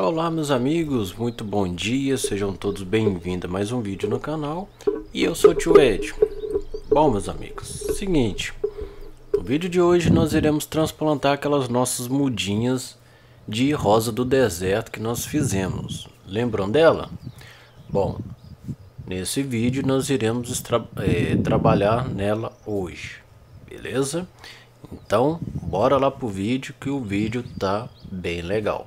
Olá meus amigos, muito bom dia, sejam todos bem-vindos a mais um vídeo no canal e eu sou o Tio Ed. Bom meus amigos, seguinte, no vídeo de hoje nós iremos transplantar aquelas nossas mudinhas de rosa do deserto que nós fizemos, lembram dela? Bom, nesse vídeo nós iremos é, trabalhar nela hoje, beleza? Então bora lá pro vídeo que o vídeo tá bem legal.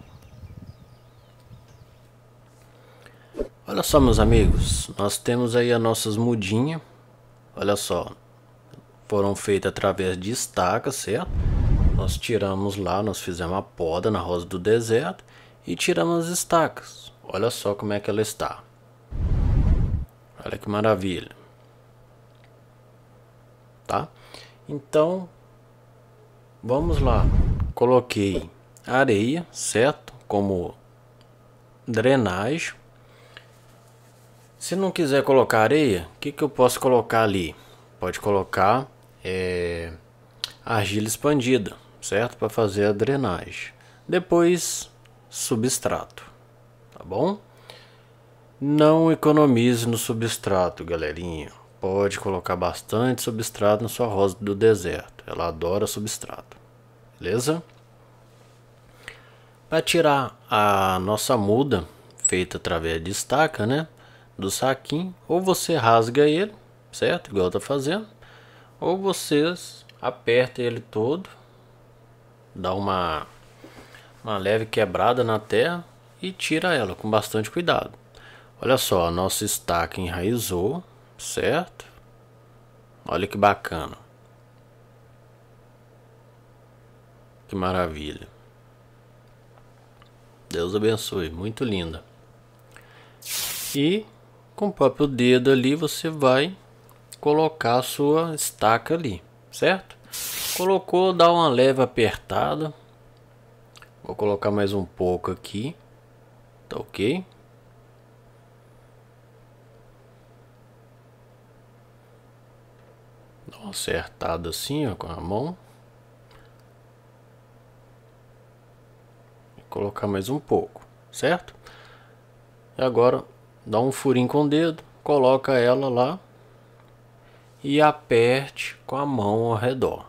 Olha só, meus amigos, nós temos aí as nossas mudinhas. Olha só, foram feitas através de estacas, certo? Nós tiramos lá, nós fizemos a poda na rosa do deserto e tiramos as estacas. Olha só como é que ela está. Olha que maravilha. Tá? Então, vamos lá. Coloquei areia, certo? Como drenagem se não quiser colocar areia, o que, que eu posso colocar ali? Pode colocar é, argila expandida, certo? Para fazer a drenagem. Depois, substrato, tá bom? Não economize no substrato, galerinha. Pode colocar bastante substrato na sua rosa do deserto. Ela adora substrato, beleza? Para tirar a nossa muda, feita através de estaca, né? do saquinho, ou você rasga ele, certo? Igual tá fazendo, ou vocês apertam ele todo, dá uma, uma leve quebrada na terra e tira ela com bastante cuidado. Olha só, nosso nossa estaca enraizou, certo? Olha que bacana. Que maravilha. Deus abençoe, muito linda. E com o próprio dedo ali você vai colocar a sua estaca ali, certo? Colocou, dá uma leve apertada. Vou colocar mais um pouco aqui. Tá ok? Dá uma acertada assim, ó, com a mão. Vou colocar mais um pouco, certo? E agora dá um furinho com o dedo, coloca ela lá e aperte com a mão ao redor,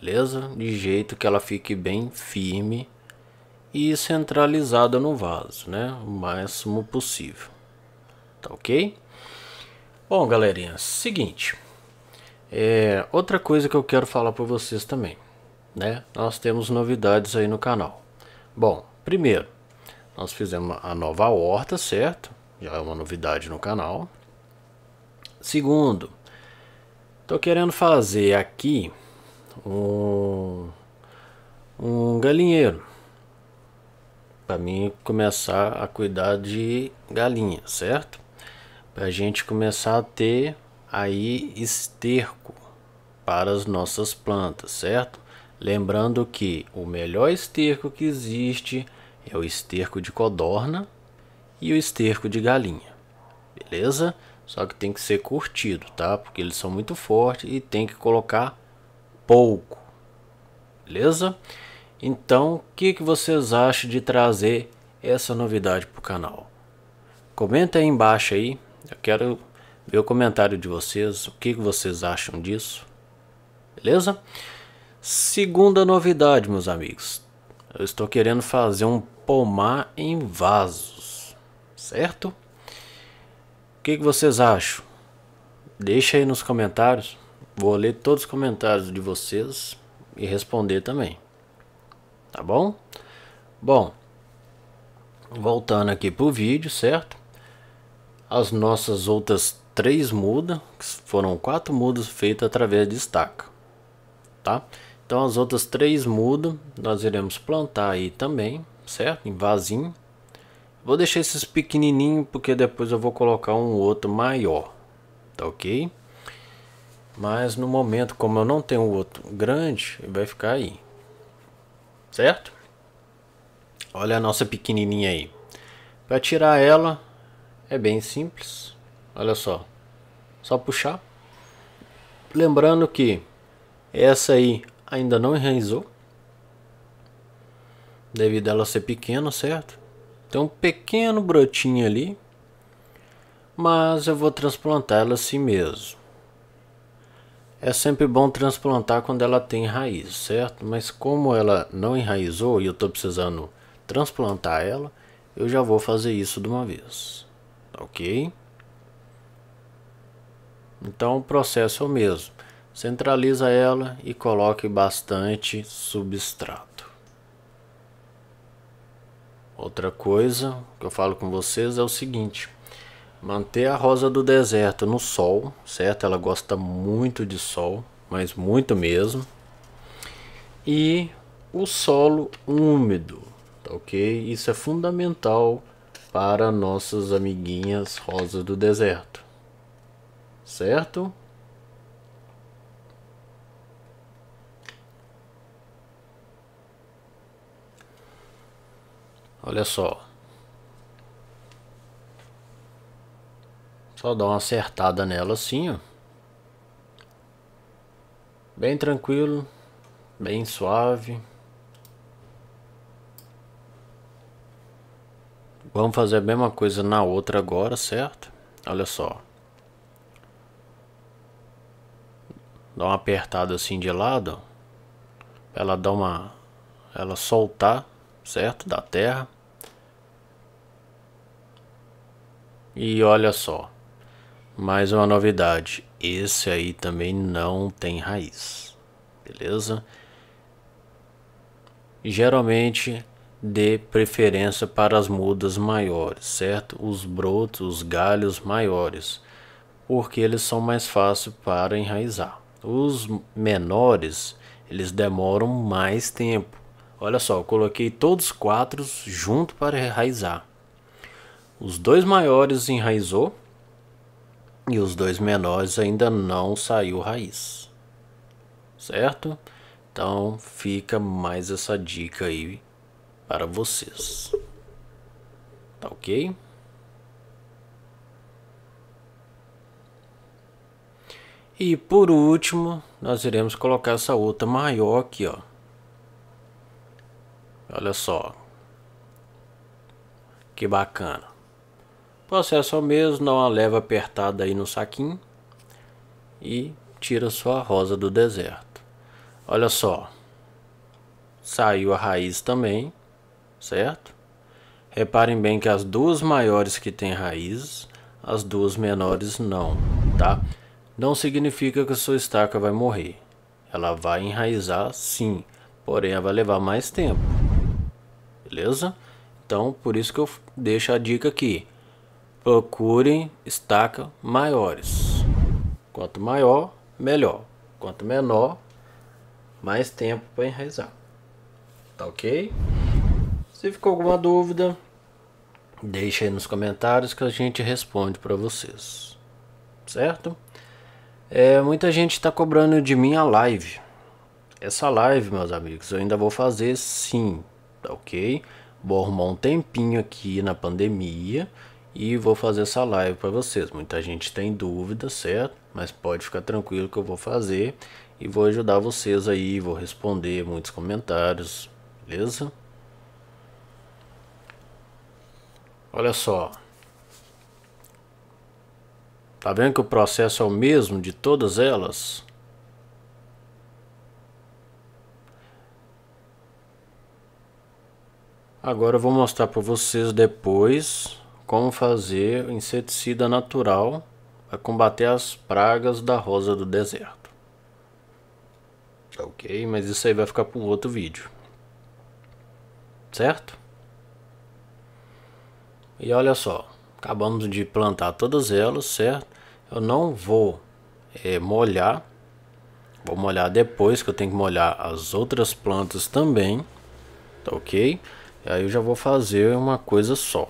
beleza? De jeito que ela fique bem firme e centralizada no vaso, né? O máximo possível, tá ok? Bom, galerinha, seguinte, é, outra coisa que eu quero falar para vocês também, né? Nós temos novidades aí no canal. Bom, primeiro, nós fizemos a nova horta, certo? já é uma novidade no canal. Segundo, estou querendo fazer aqui um, um galinheiro para mim começar a cuidar de galinha, certo? Para a gente começar a ter aí esterco para as nossas plantas, certo? Lembrando que o melhor esterco que existe é o esterco de codorna, e o esterco de galinha. Beleza? Só que tem que ser curtido, tá? Porque eles são muito fortes e tem que colocar pouco. Beleza? Então, o que, que vocês acham de trazer essa novidade para o canal? Comenta aí embaixo aí. Eu quero ver o comentário de vocês. O que, que vocês acham disso? Beleza? Segunda novidade, meus amigos. Eu estou querendo fazer um pomar em vasos certo? O que, que vocês acham? Deixa aí nos comentários. Vou ler todos os comentários de vocês e responder também. Tá bom? Bom, voltando aqui pro vídeo, certo? As nossas outras três mudas, que foram quatro mudas feitas através de estaca, tá? Então as outras três mudas nós iremos plantar aí também, certo? Em vasinho. Vou deixar esses pequenininhos porque depois eu vou colocar um outro maior, tá ok? Mas no momento, como eu não tenho outro grande, vai ficar aí, certo? Olha a nossa pequenininha aí. Para tirar ela é bem simples, olha só, só puxar. Lembrando que essa aí ainda não enraizou, devido a ela ser pequena, certo? Tem um pequeno brotinho ali, mas eu vou transplantá-la assim mesmo. É sempre bom transplantar quando ela tem raiz, certo? Mas como ela não enraizou e eu estou precisando transplantar ela, eu já vou fazer isso de uma vez, ok? Então o processo é o mesmo. Centraliza ela e coloque bastante substrato. Outra coisa que eu falo com vocês é o seguinte: manter a rosa do deserto no sol, certo? Ela gosta muito de sol, mas muito mesmo. E o solo úmido, tá ok? Isso é fundamental para nossas amiguinhas rosas do deserto, certo? Olha só. Só dá uma acertada nela assim, ó. Bem tranquilo, bem suave. Vamos fazer a mesma coisa na outra agora, certo? Olha só. Dá uma apertada assim de lado, ó. ela dá uma ela soltar certo? Da Terra. E olha só, mais uma novidade. Esse aí também não tem raiz, beleza? Geralmente dê preferência para as mudas maiores, certo? Os brotos, os galhos maiores, porque eles são mais fáceis para enraizar. Os menores, eles demoram mais tempo. Olha só, eu coloquei todos os quatro junto para enraizar. Os dois maiores enraizou e os dois menores ainda não saiu raiz. Certo? Então fica mais essa dica aí para vocês. Tá ok? E por último, nós iremos colocar essa outra maior aqui, ó. Olha só. Que bacana. Processo ao mesmo, dá uma leva apertada aí no saquinho e tira sua rosa do deserto. Olha só. Saiu a raiz também, certo? Reparem bem que as duas maiores que têm raízes, as duas menores não, tá? Não significa que a sua estaca vai morrer. Ela vai enraizar sim, porém ela vai levar mais tempo beleza? Então, por isso que eu deixo a dica aqui. Procurem estacas maiores. Quanto maior, melhor. Quanto menor, mais tempo para enraizar. Tá ok? Se ficou alguma dúvida, deixa aí nos comentários que a gente responde para vocês. Certo? É, muita gente está cobrando de mim a live. Essa live, meus amigos, eu ainda vou fazer sim, tá ok? Vou arrumar um tempinho aqui na pandemia e vou fazer essa live para vocês. Muita gente tem dúvida, certo? Mas pode ficar tranquilo que eu vou fazer e vou ajudar vocês aí, vou responder muitos comentários, beleza? Olha só. Tá vendo que o processo é o mesmo de todas elas? Agora eu vou mostrar para vocês depois como fazer inseticida natural para combater as pragas da rosa do deserto. Ok, mas isso aí vai ficar para um outro vídeo. Certo? E olha só, acabamos de plantar todas elas, certo? Eu não vou é, molhar, vou molhar depois que eu tenho que molhar as outras plantas também, tá ok? Aí eu já vou fazer uma coisa só.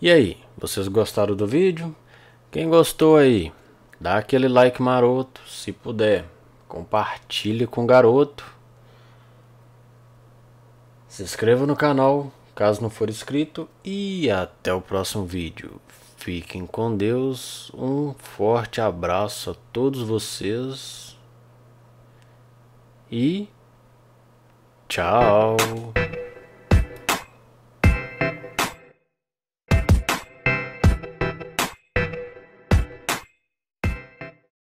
E aí, vocês gostaram do vídeo? Quem gostou aí, dá aquele like maroto, se puder. Compartilhe com o garoto. Se inscreva no canal, caso não for inscrito. E até o próximo vídeo. Fiquem com Deus. Um forte abraço a todos vocês e tchau!